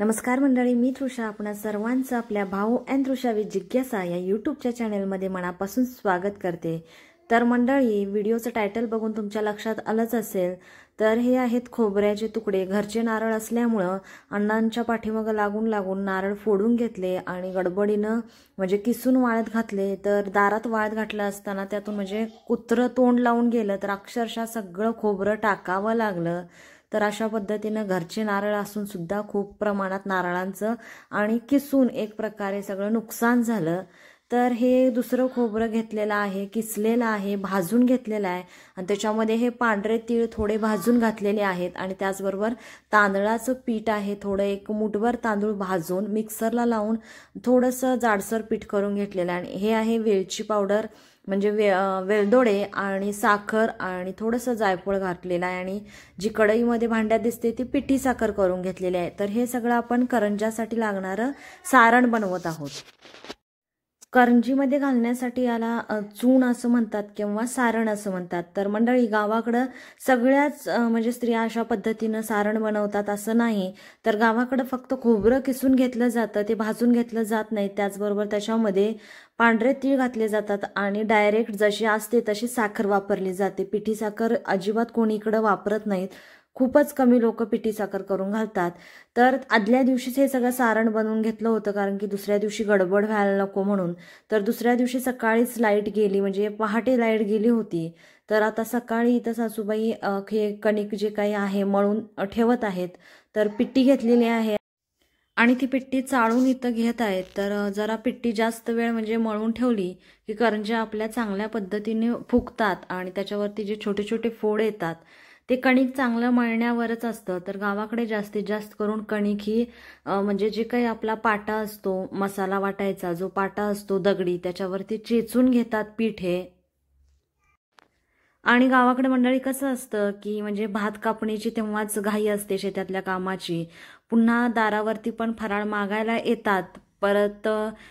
नमस्कार मंडळी मी तृषा आपण सर्वांचं आपल्या भाऊ अँड तृषा विथ जिज्ञासा या युट्यूबच्या चॅनेलमध्ये मनापासून स्वागत करते तर मंडळी व्हिडिओचं टायटल बघून तुमच्या लक्षात आलंच असेल तर हे आहेत खोबऱ्याचे तुकडे घरचे नारळ असल्यामुळं अण्णांच्या पाठीमागं लागून लागून नारळ फोडून घेतले आणि गडबडीनं म्हणजे किसून वाळत घातले तर दारात वाळत घातलं असताना त्यातून म्हणजे कुत्रं तोंड लावून गेलं तर अक्षरशः सगळं खोबरं टाकावं लागलं तर अशा पद्धतीनं घरचे नारळ असून सुद्धा खूप प्रमाणात नारळांचं आणि किसून एक प्रकारे सगळं नुकसान झालं तर हे दुसरं खोबरं घेतलेलं आहे किसलेलं आहे भाजून घेतलेलं आहे आणि त्याच्यामध्ये हे पांढरे तीळ थोडे भाजून घातलेले आहेत आणि त्याचबरोबर तांदळाचं पीठ आहे थोडं एक मुठभर तांदूळ भाजून मिक्सरला लावून थोडंसं जाडसर पीठ करून घेतलेलं आहे आणि हे आहे वेलची पावडर म्हणजे वे वेलदोडे आणि साखर आणि थोडंसं जायफळ घातलेलं आहे आणि जी कढईमध्ये भांड्यात दिसते ती पिठी साखर करून घेतलेली आहे तर हे सगळं आपण करंजासाठी लागणारं सारण बनवत आहोत करंजीमध्ये घालण्यासाठी याला चूण असं म्हणतात किंवा सारण असं म्हणतात तर मंडळी गावाकडं सगळ्याच म्हणजे स्त्रिया अशा पद्धतीनं सारण बनवतात असं नाही तर गावाकडं फक्त खोबरं किसून घेतलं जातं ते भाजून घेतलं जात नाही त्याचबरोबर त्याच्यामध्ये पांढरे तीळ घातले जातात आणि डायरेक्ट जशी असते तशी साखर वापरली जाते पिठी साखर अजिबात कोणीकडं वापरत नाहीत खूपच कमी लोक पिठी साखर करून घालतात तर आदल्या दिवशीच हे सगळं सारण बनवून घेतलं होतं कारण की दुसऱ्या दिवशी गडबड व्हायला नको म्हणून तर दुसऱ्या दिवशी सकाळीच लाईट गेली म्हणजे पहाटे लाईट गेली होती तर आता सकाळी इथं सासूबाई हे कणिक जे काही आहे मळून ठेवत आहेत तर पिट्टी घेतलेली आहे आणि ती पिट्टी चाळून इथं घेत आहेत तर जरा पिट्टी जास्त वेळ म्हणजे मळून ठेवली की करंज्या आपल्या चांगल्या पद्धतीने फुगतात आणि त्याच्यावरती जे छोटे छोटे फोड येतात ते कणिक चांगलं मळण्यावरच असतं तर गावाकडे जास्तीत जास्त करून कणिक ही म्हणजे जे काही आपला पाटा असतो मसाला वाटायचा जो पाटा असतो दगडी त्याच्यावरती चेचून घेतात पीठ आणि गावाकडे मंडळी कसं असतं की म्हणजे भात कापणीची तेव्हाच घाई असते शेतातल्या कामाची पुन्हा दारावरती पण फराळ मागायला येतात परत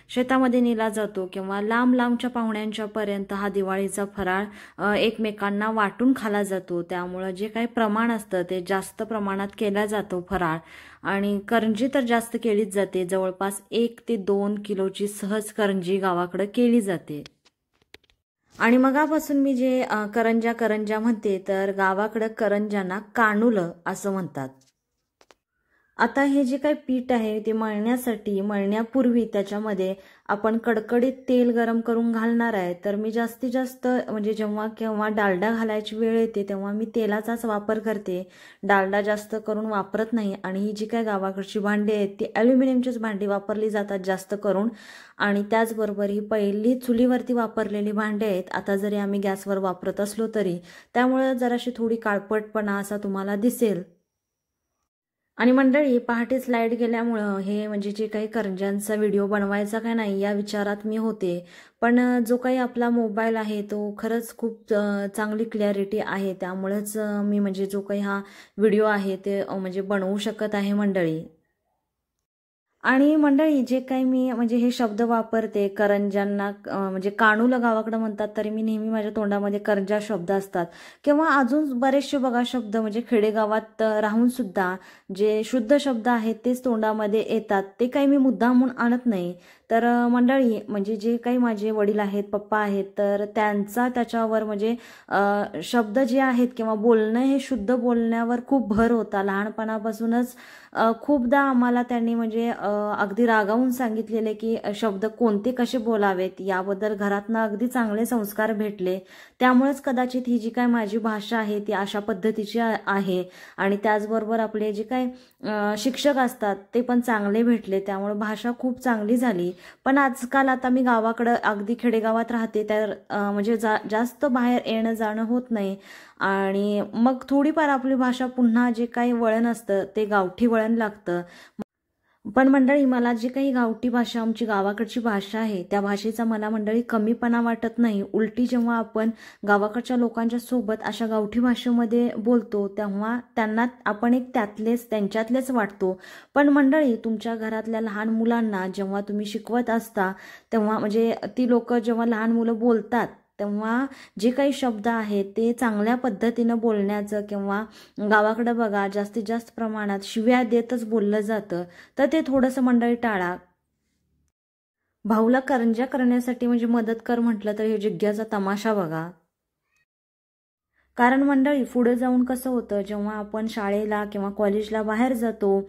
शेतामध्ये नेला जातो किंवा लांब लांबच्या पाहुण्यांच्या पर्यंत हा दिवाळीचा फराळ एकमेकांना वाटून खाला जातो त्यामुळं जे काही प्रमाण असतं ते जास्त प्रमाणात केला जातो फराळ आणि करंजी तर जास्त केलीच जाते जवळपास एक ते दोन किलोची सहज करंजी गावाकडं केली जाते आणि मगापासून मी जे करंजा करंजा म्हणते तर गावाकडं करंजांना कानुलं असं म्हणतात आता हे जे काही पीठ आहे ते मळण्यासाठी मळण्यापूर्वी त्याच्यामध्ये आपण कडकडीत तेल गरम करून घालणार आहे तर मी जास्तीत जास्त म्हणजे जेव्हा केव्हा डालडा घालायची वेळ येते तेव्हा मी तेलाचाच वापर करते डालडा जास्त करून वापरत नाही आणि ही जी काय गावाकडची भांडी आहेत ती ॲल्युमिनियमचीच भांडी वापरली जातात जास्त करून आणि त्याचबरोबर ही पहिली चुलीवरती वापरलेली भांडी आहेत आता जरी आम्ही गॅसवर वापरत असलो तरी त्यामुळे जराशी थोडी काळपटपणा असा तुम्हाला दिसेल आणि मंडळी पहाटेच लाईट गेल्यामुळं हे म्हणजे जे काही करंजांचा व्हिडिओ बनवायचा काय नाही या विचारात मी होते पण जो काही आपला मोबाईल आहे तो खरंच खूप चांगली क्लॅरिटी आहे त्यामुळेच मी म्हणजे जो काही हा व्हिडिओ आहे ते म्हणजे बनवू शकत आहे मंडळी आणि मंडळी जे काही मी म्हणजे हे शब्द वापरते करंजांना म्हणजे काणूला गावाकडे म्हणतात तरी मी नेहमी माझ्या तोंडामध्ये करंजा शब्द असतात किंवा अजून बरेचसे बघा शब्द म्हणजे खेडेगावात राहून सुद्धा जे शुद्ध शब्द आहेत तेच तोंडामध्ये येतात ते काही मी म्हणून आणत नाही तर मंडळी म्हणजे जे काही माझे वडील आहेत पप्पा आहेत तर त्यांचा त्याच्यावर म्हणजे शब्द जे आहेत किंवा बोलणं हे शुद्ध बोलण्यावर खूप भर होता लहानपणापासूनच खूपदा आम्हाला त्यांनी म्हणजे अगदी रागावून सांगितलेले की शब्द कोणते कसे बोलावेत याबद्दल घरातनं अगदी चांगले संस्कार भेटले त्यामुळेच कदाचित ही जी काय माझी भाषा आहे ती अशा पद्धतीची आहे आणि त्याचबरोबर आपले जे काय शिक्षक असतात ते पण चांगले भेटले त्यामुळे भाषा खूप चांगली झाली पण आजकाल आता मी गावाकडं अगदी खेडेगावात राहते तर म्हणजे जा जास्त बाहेर येणं जाणं होत नाही आणि मग थोडीफार आपली भाषा पुन्हा जे काही वळण असतं ते गावठी वळण लागतं पण मंडळी मला जी काही गावठी भाषा आमची गावाकडची भाषा आहे त्या भाषेचा मला मंडळी कमीपणा वाटत नाही उलटी जेव्हा आपण गावाकडच्या लोकांच्या सोबत अशा गावठी भाषेमध्ये बोलतो तेव्हा त्यांना आपण एक त्यातलेच त्यांच्यातलेच वाटतो पण मंडळी तुमच्या घरातल्या लहान मुलांना जेव्हा तुम्ही शिकवत असता तेव्हा म्हणजे ती लोक जेव्हा लहान मुलं बोलतात तेव्हा जे काही शब्द आहेत ते चांगल्या पद्धतीनं बोलण्याचं किंवा गावाकडं बघा जास्तीत जास्त प्रमाणात शिव्या देतच बोललं जातं तर ते थोडंसं मंडळी टाळा भाऊला करंजा करण्यासाठी म्हणजे मदत कर म्हटलं तर हे जिज्ञासा तमाशा बघा कारण मंडळी पुढे जाऊन कसं होतं जेव्हा आपण शाळेला किंवा कॉलेजला बाहेर जातो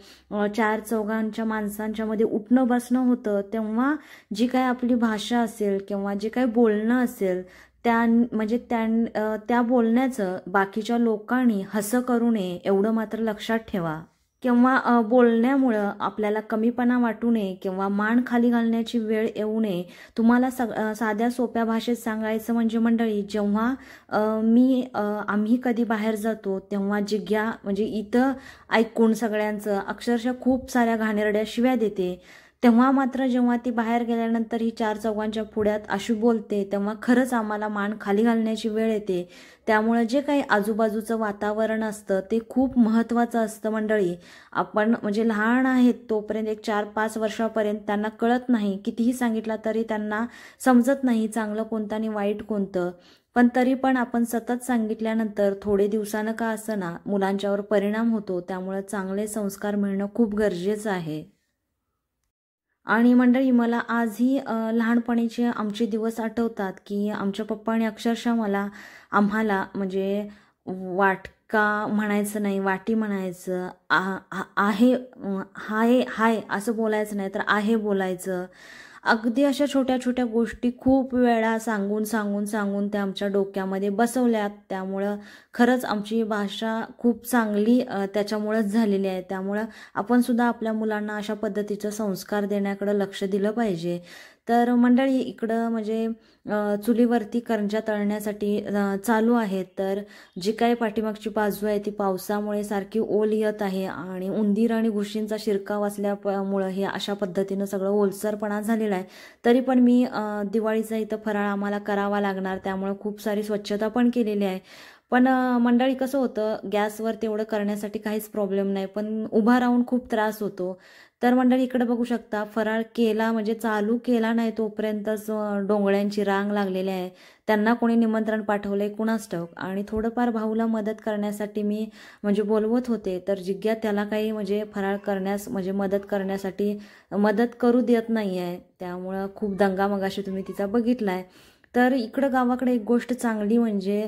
चार चौघांच्या माणसांच्या मध्ये उठणं बसणं होतं तेव्हा जी काय आपली भाषा असेल किंवा जे काही बोलणं असेल त्या म्हणजे त्या त्या बोलण्याचं बाकीच्या लोकांनी हसं करू नये एवढं मात्र लक्षात ठेवा किंवा बोलण्यामुळं आपल्याला कमीपणा वाटू नये किंवा मान खाली घालण्याची वेळ येऊ नये तुम्हाला सग साध्या सोप्या भाषेत सांगायचं म्हणजे मंडळी जेव्हा मी आम्ही कधी बाहेर जातो तेव्हा जिग्या म्हणजे इथं ऐकून सगळ्यांचं अक्षरशः खूप साऱ्या घाणेरड्या शिव्या देते तेव्हा मात्र जेव्हा ती बाहेर गेल्यानंतर ही चार चौघांच्या पुढ्यात अशी बोलते तेव्हा खरंच आम्हाला मान खाली घालण्याची वेळ येते त्यामुळं जे काही आजूबाजूचं वातावरण असतं ते खूप महत्त्वाचं असतं मंडळी आपण म्हणजे लहान आहेत तोपर्यंत एक चार पाच वर्षापर्यंत त्यांना कळत नाही कितीही सांगितलं तरी त्यांना समजत नाही चांगलं कोणतं आणि वाईट कोणतं पण तरी पण आपण सतत सांगितल्यानंतर थोडे दिवसानं का असं ना मुलांच्यावर परिणाम होतो त्यामुळे चांगले संस्कार मिळणं खूप गरजेचं आहे आणि मंडळी मला आजही लहानपणीचे आमचे दिवस आठवतात की आमच्या पप्पाने अक्षरशः मला आम्हाला म्हणजे वाटका म्हणायचं नाही वाटी म्हणायचं आहे हाय हाय असं बोलायचं नाही तर आहे बोलायचं अगदी अशा छोट्या छोट्या गोष्टी खूप वेळा सांगून सांगून सांगून त्या आमच्या डोक्यामध्ये बसवल्यात त्यामुळं खरंच आमची भाषा खूप चांगली त्याच्यामुळंच झालेली आहे त्यामुळं आपणसुद्धा आपल्या मुलांना अशा पद्धतीचं संस्कार देण्याकडं लक्ष दिलं पाहिजे तर मंडळी इकडं म्हणजे चुलीवरती करंजा तळण्यासाठी चालू आहेत तर जी काही पाठीमागची बाजू आहे ती पावसामुळे सारखी ओल येत आहे आणि उंदीर आणि घुशींचा शिरकाव असल्यामुळं हे अशा पद्धतीनं सगळं ओलसरपणा झालेला आहे तरी पण मी दिवाळीचा इथं फराळ आम्हाला करावा लागणार त्यामुळे खूप सारी स्वच्छता पण केलेली आहे पण मंडळी कसं होतं गॅसवर तेवढं करण्यासाठी काहीच प्रॉब्लेम नाही पण उभा राहून खूप त्रास होतो तर मंडळी इकडे बघू शकता फराळ केला म्हणजे चालू केला नाही तोपर्यंतच डोंगळ्यांची रांग लागलेली आहे त्यांना कोणी निमंत्रण पाठवलंय कुणास ठक आणि थोडंफार भाऊला मदत करण्यासाठी मी म्हणजे बोलवत होते तर जिग्या त्याला काही म्हणजे फराळ करण्यास म्हणजे मदत करण्यासाठी मदत करू देत नाही आहे त्यामुळं खूप दंगा अशी तुम्ही तिचा बघितला आहे तर इकडं गावाकडे एक गोष्ट चांगली म्हणजे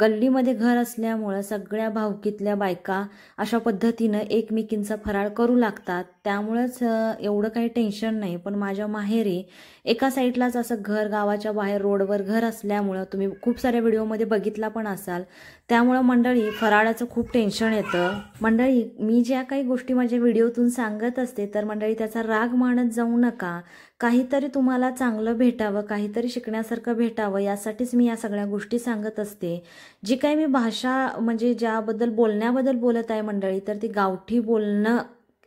गल्लीमध्ये घर असल्यामुळं सगळ्या भावकीतल्या बायका अशा पद्धतीनं एकमेकींचा फराळ करू लागतात त्यामुळेच एवढं काही टेन्शन नाही पण माझ्या माहेरी एका साईडलाच असं घर गावाच्या बाहेर रोडवर घर असल्यामुळं तुम्ही खूप साऱ्या व्हिडिओमध्ये बघितला पण असाल त्यामुळं मंडळी फराळाचं खूप टेन्शन येतं मंडळी मी ज्या काही गोष्टी माझ्या व्हिडिओतून सांगत असते तर मंडळी त्याचा राग मानत जाऊ नका काहीतरी तुम्हाला चांगलं भेटावं काहीतरी शिकण्यासारखं भेटावं यासाठीच मी या सगळ्या गोष्टी सांगत असते जी काही मी भाषा म्हणजे ज्याबद्दल बोलण्याबद्दल बोलत आहे मंडळी तर ती गावठी बोलणं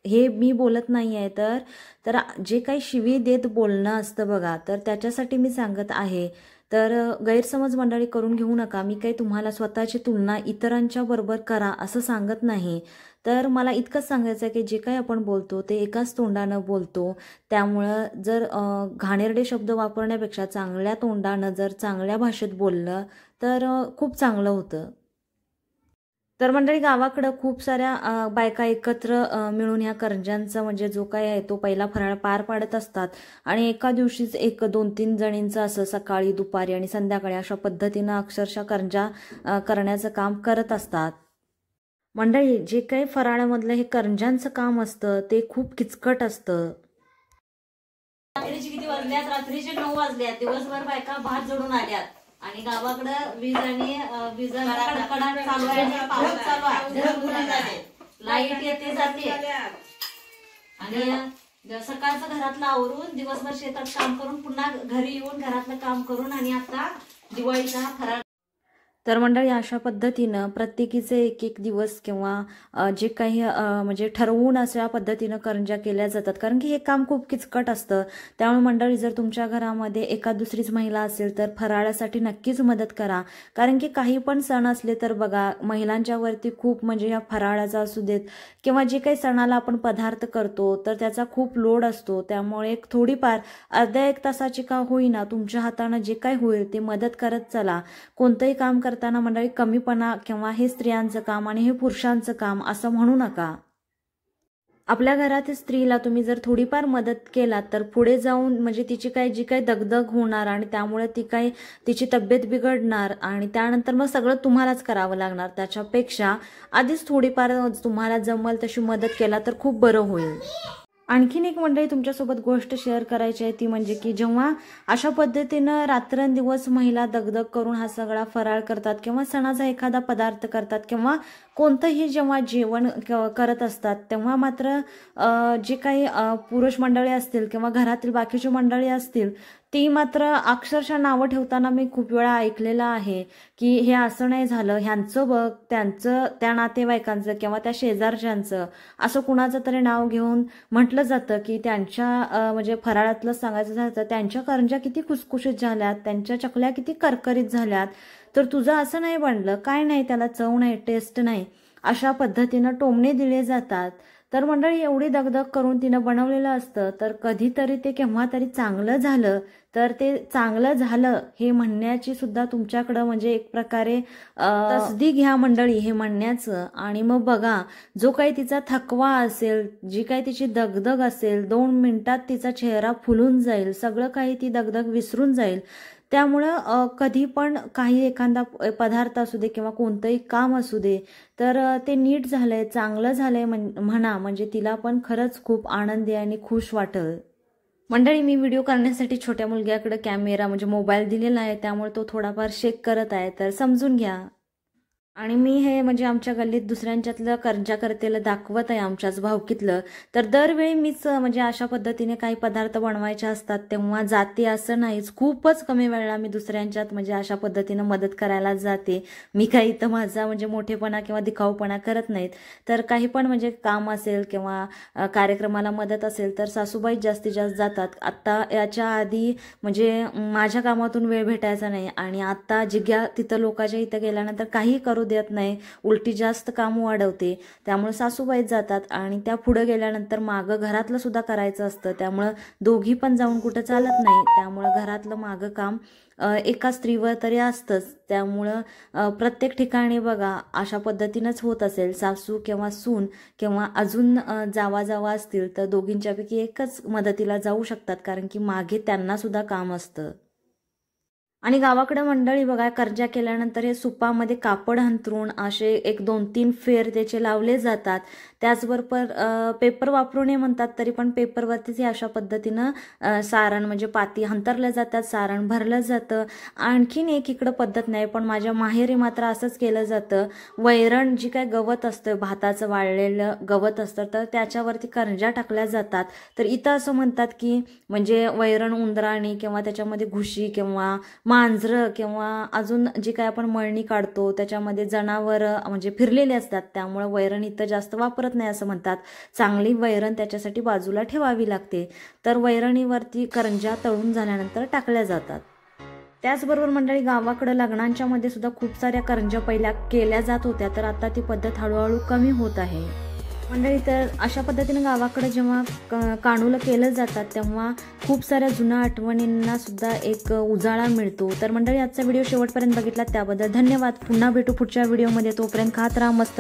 हे मी बोलत नाही आहे तर तर जे काही शिवी देत बोलणं असतं बघा तर त्याच्यासाठी मी सांगत आहे तर गैरसमज मंडळी करून घेऊ नका मी काही तुम्हाला स्वतःची तुलना इतरांच्या बरोबर करा असं सांगत नाही तर मला इतकंच सांगायचं आहे की जे काही आपण बोलतो ते एकाच तोंडानं बोलतो त्यामुळं जर घाणेरडे शब्द वापरण्यापेक्षा चांगल्या तोंडानं जर चांगल्या भाषेत बोललं तर खूप चांगलं होतं तर मंडळी गावाकडं खूप साऱ्या बायका एकत्र मिळून ह्या कर्जांचा म्हणजे जो काही आहे तो पहिला फराळ पार पाडत असतात आणि एका दिवशीच एक दोन तीन जणींचं असं सकाळी दुपारी आणि संध्याकाळी अशा पद्धतीनं अक्षरशः कर्जा करण्याचं काम करत असतात मंडळी जे काही फराळामधलं हे कर्जांचं काम असतं ते खूप किचकट असतं रात्रीचे किती वाजल्यात रात्रीचे नऊ वाजल्यात दिवसभर बायका भात जोडून आल्यात आणि गावाकडं वीज आणि वीज लाईट येते जाते आणि सकाळचं घरातलं आवरून दिवसभर शेतात काम करून पुन्हा घरी येऊन घरातलं काम करून आणि आता दिवाळीचा फराळ तर मंडळी अशा पद्धतीनं प्रत्येकीचे एक एक दिवस किंवा जे काही म्हणजे ठरवून अशा पद्धतीनं करंजा केल्या जातात कारण की हे काम खूप किचकट असतं त्यामुळे मंडळी जर तुमच्या घरामध्ये एका दुसरीच महिला असेल तर फराळासाठी नक्कीच मदत करा कारण की काही पण सण असले तर बघा महिलांच्या वरती खूप म्हणजे ह्या फराळाचा असू देत किंवा जे काही सणाला आपण पदार्थ करतो तर त्याचा खूप लोड असतो त्यामुळे एक थोडीफार अर्ध्या एक तासाची का होईना तुमच्या हातानं जे काही होईल ते मदत करत चला कोणतंही काम करताना मंडळी कमीपणा किंवा हे स्त्रियांचं काम आणि हे पुरुषांचं काम असं म्हणू नका आपल्या घरातील स्त्रीला तुम्ही जर थोडीफार मदत केला तर पुढे जाऊन म्हणजे तिची काय जी काही दगदग होणार आणि त्यामुळे ती काय तिची तब्येत बिघडणार आणि त्यानंतर मग सगळं तुम्हालाच करावं लागणार त्याच्यापेक्षा आधीच थोडीफार तुम्हाला जमल तशी मदत केला तर खूप बरं होईल आणखीन एक मंडळी तुमच्यासोबत गोष्ट शेअर करायची आहे ती म्हणजे की जेव्हा अशा पद्धतीनं रात्रंदिवस महिला दगदग करून हा सगळा फराळ करतात किंवा सणाचा एखादा पदार्थ करतात किंवा कोणतंही जेव्हा जेवण करत असतात तेव्हा मात्र जे काही पुरुष मंडळी असतील किंवा घरातील बाकीची मंडळी असतील ती मात्र अक्षरशः नावं ठेवताना मी खूप वेळा ऐकलेलं आहे की हे असं नाही झालं ह्यांचं बघ त्यांचं त्या नातेवाईकांचं किंवा त्या शेजारच्यांचं असं कुणाचं तरी नाव घेऊन म्हटलं जातं की त्यांच्या म्हणजे फराळातलं सांगायचं झालं त्यांच्या करंजा किती खुसखुशीत झाल्यात त्यांच्या चकल्या किती करकरीत झाल्यात तर तुझं असं नाही बनलं काय नाही त्याला चव नाही टेस्ट नाही अशा पद्धतीनं टोमणे दिले जातात तर मंडळी एवढी दगदग करून तिनं बनवलेलं असतं तर कधीतरी ते केव्हा तरी चांगलं झालं तर ते चांगलं झालं हे म्हणण्याची सुद्धा तुमच्याकडं म्हणजे एक प्रकारे तसदी घ्या मंडळी हे म्हणण्याचं आणि मग बघा जो काही तिचा थकवा असेल जी काही तिची दगदग असेल दोन मिनिटात तिचा चेहरा फुलून जाईल सगळं काही ती दगदग विसरून जाईल त्यामुळं कधी पण काही एखादा पदार्थ असू दे किंवा कोणतंही काम असू दे तर ते नीट झालंय चांगलं झालंय म्हणा म्हणजे तिला पण खरंच खूप आनंदी आणि खुश वाटल मंडळी मी व्हिडिओ करण्यासाठी छोट्या मुलग्याकडे कॅमेरा म्हणजे मोबाईल दिलेला आहे त्यामुळे तो थोडाफार शेक करत आहे तर समजून घ्या आणि मी हे म्हणजे आमच्या गल्लीत दुसऱ्यांच्यातलं कर्जाकर्तेला दाखवत आहे आमच्याच भावकीतलं तर दरवेळी मीच म्हणजे अशा पद्धतीने काही पदार्थ बनवायचे असतात तेव्हा जाते असं नाहीच खूपच कमी वेळेला मी दुसऱ्यांच्यात म्हणजे अशा पद्धतीनं मदत करायला जाते मी काही इथं माझा म्हणजे मोठेपणा किंवा दिखाऊपणा करत नाहीत तर काही पण म्हणजे काम असेल किंवा कार्यक्रमाला मदत असेल तर सासूबाई जास्तीत जास्त जातात आत्ता याच्या आधी म्हणजे माझ्या कामातून वेळ भेटायचा नाही आणि आत्ता जिग्या तिथं लोकांच्या इथं गेल्यानंतर काही करू करू देत नाही उलटी जास्त काम वाढवते त्यामुळे सासूबाईत जातात आणि त्या पुढं गेल्यानंतर मागं घरातलं सुद्धा करायचं असतं त्यामुळं दोघी पण जाऊन कुठं चालत नाही त्यामुळं घरातलं मागं काम एका स्त्रीवर तरी असतंच त्यामुळं प्रत्येक ठिकाणी बघा अशा पद्धतीनंच होत असेल सासू किंवा सून किंवा अजून जावा जावा असतील तर दोघींच्यापैकी एकच मदतीला जाऊ शकतात कारण की मागे त्यांनासुद्धा काम असतं आणि गावाकडे मंडळी बघा कर्जा केल्यानंतर हे सुपामध्ये कापड अंतरून असे एक दोन तीन फेर त्याचे लावले जातात त्याचबरोबर पेपर वापरून हे म्हणतात तरी पण पेपरवरतीच हे अशा पद्धतीनं सारण म्हणजे पाती हंतरल्या जातात सारण भरलं जातं आणखीन एक इकडं पद्धत नाही पण माझ्या माहेरी मात्र असंच केलं जातं वैरण जी काय गवत असतं भाताचं वाळलेलं गवत असतं तर त्याच्यावरती कर्जा टाकल्या जातात तर इथं असं म्हणतात की म्हणजे वैरण उंदराणी किंवा त्याच्यामध्ये घुशी किंवा मांजरं किंवा अजून जी काय आपण मळणी काढतो त्याच्यामध्ये जनावरं म्हणजे फिरलेले असतात त्यामुळे वैरण इथं जास्त वापरत नाही असं म्हणतात चांगली वैरण त्याच्यासाठी बाजूला ठेवावी लागते तर वैरणीवरती करंजा तळून झाल्यानंतर टाकल्या जातात त्याचबरोबर मंडळी गावाकडं लग्नांच्या मध्ये सुद्धा खूप साऱ्या करंजा पहिल्या केल्या जात होत्या तर आता ती पद्धत हळूहळू कमी होत आहे मंडळी तर अशा पद्धतीनं गावाकडे जेव्हा क काणूलं केलं जातात तेव्हा खूप साऱ्या जुन्या आठवणींना सुद्धा एक उजाळा मिळतो तर मंडळी आजचा व्हिडिओ शेवटपर्यंत बघितला त्याबद्दल धन्यवाद पुन्हा भेटू पुढच्या व्हिडिओमध्ये तोपर्यंत खात राहा मस्त